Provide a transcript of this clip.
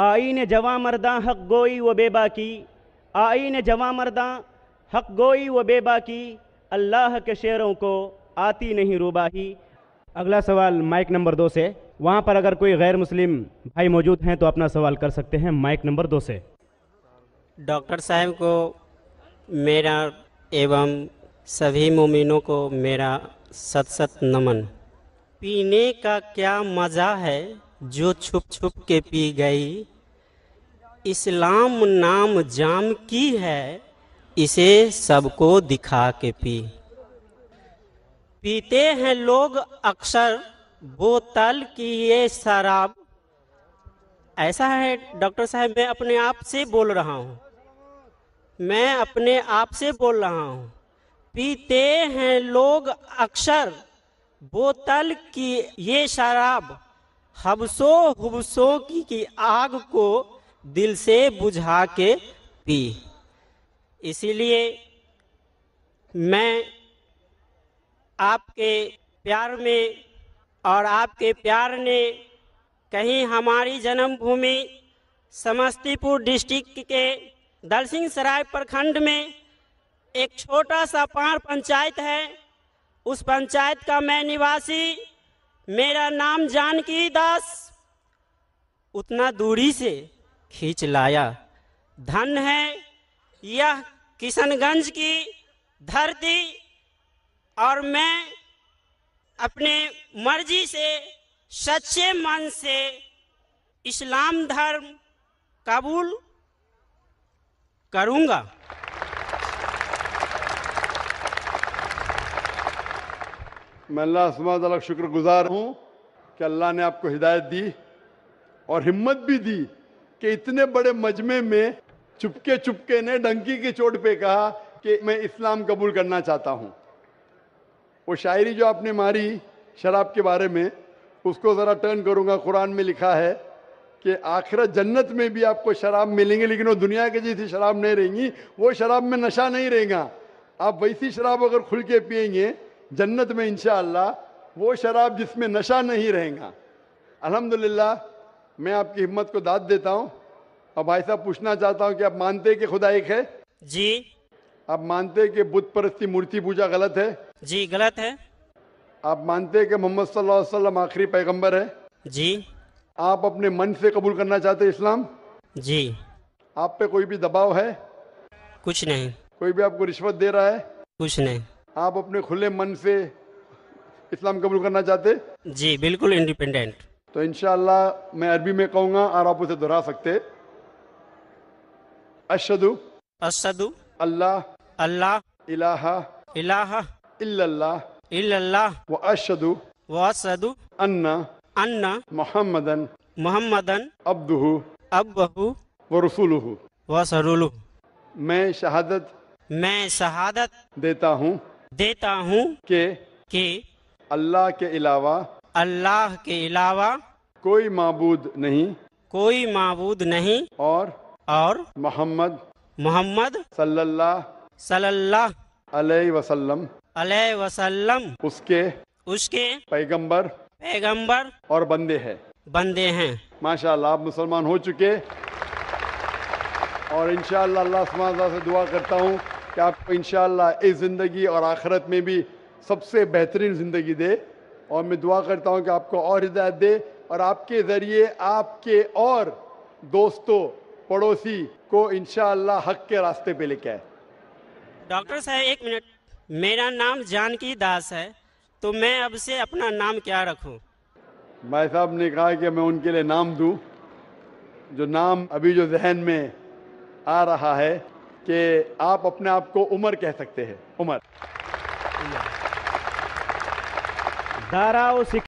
आई ने जवा मरदा हक गोई व बेबा की आई ने जवा मरदा हक गोई व बेबा की अल्लाह के शेरों को आती नहीं रूबाही अगला सवाल माइक नंबर दो से वहाँ पर अगर कोई गैर मुस्लिम भाई मौजूद हैं तो अपना सवाल कर सकते हैं माइक नंबर दो से डॉक्टर साहब को मेरा एवं सभी मोमिनों को मेरा सत सत नमन पीने का क्या मज़ा है जो छुप छुप के पी गई इस्लाम नाम जाम की है इसे सबको दिखा के पी पीते हैं लोग अक्सर बोतल की ये शराब ऐसा है डॉक्टर साहब मैं अपने आप से बोल रहा हूँ मैं अपने आप से बोल रहा हूँ पीते हैं लोग अक्सर बोतल की ये शराब हबसो हुबसो की, की आग को दिल से बुझा के पी इसीलिए मैं आपके प्यार में और आपके प्यार ने कहीं हमारी जन्मभूमि समस्तीपुर डिस्ट्रिक्ट के दलसिंह सराय प्रखंड में एक छोटा सा पार पंचायत है उस पंचायत का मैं निवासी मेरा नाम जानकी दास उतना दूरी से खींच लाया धन है यह किशनगंज की धरती और मैं अपने मर्जी से सच्चे मन से इस्लाम धर्म कबूल करूँगा मैं अल्लाह असमा शुक्र गुजार हूँ कि अल्लाह ने आपको हिदायत दी और हिम्मत भी दी कि इतने बड़े मजमे में चुपके चुपके ने डंकी की चोट पे कहा कि मैं इस्लाम कबूल करना चाहता हूँ वो शायरी जो आपने मारी शराब के बारे में उसको ज़रा टर्न करूँगा कुरान में लिखा है कि आखिरत जन्नत में भी आपको शराब मिलेंगे लेकिन वो दुनिया के जैसी शराब नहीं रहेंगी वो शराब में नशा नहीं रहेगा आप वैसी शराब अगर खुल के पियेंगे जन्नत में इनशाला वो शराब जिसमें नशा नहीं रहेगा अल्हम्दुलिल्लाह मैं आपकी हिम्मत को दाद देता हूँ और भाई साहब पूछना चाहता हूँ कि आप मानते हैं कि खुदा एक है जी आप मानते हैं कि बुद्ध परस्ती मूर्ति पूजा गलत है जी गलत है आप मानते हैं कि मोहम्मद सल्लल्लाहु अलैहि वसल्लम आखिरी पैगंबर है जी आप अपने मन से कबूल करना चाहते हैं इस्लाम जी आप पे कोई भी दबाव है कुछ नहीं कोई भी आपको रिश्वत दे रहा है कुछ नहीं आप अपने खुले मन से इस्लाम कबूल करना चाहते जी बिल्कुल इंडिपेंडेंट तो इनशाला मैं अरबी में कहूंगा और आप उसे दोहरा सकते अशदु अशदु अल्लाह अल्लाह इलाहा इलाहा इल्लल्लाह इल्लल्लाह व अशदु व अशदु अन्ना अन्ना मोहम्मदन मोहम्मदन अब्दुहु अब्बहु व रसूलुहु व सरूलुहु मैं शहादत मैं शहादत देता हूँ देता हूँ के के अल्लाह के अलावा अल्लाह के अलावा कोई मबूद नहीं कोई मबूद नहीं और और मोहम्मद मोहम्मद सल्लाह सल्लल्लाह अलैहि वसल्लम वसल्लम उसके उसके पैगंबर पैगंबर और बंदे हैं बंदे हैं माशाल्लाह आप मुसलमान हो चुके और इनशाला अल्लाह से दुआ करता हूँ कि आपको इन इस ज़िंदगी और आखरत में भी सबसे बेहतरीन ज़िंदगी दे और मैं दुआ करता हूँ कि आपको और हिदायत दे और आपके ज़रिए आपके और दोस्तों पड़ोसी को इन हक के रास्ते पे लेके आए डॉक्टर साहब एक मिनट मेरा नाम जानकी दास है तो मैं अब से अपना नाम क्या रखूं? भाई साहब ने कहा कि मैं उनके लिए नाम दूं जो नाम अभी जो जहन में आ रहा है कि आप अपने आप को उमर कह सकते हैं उमर दारा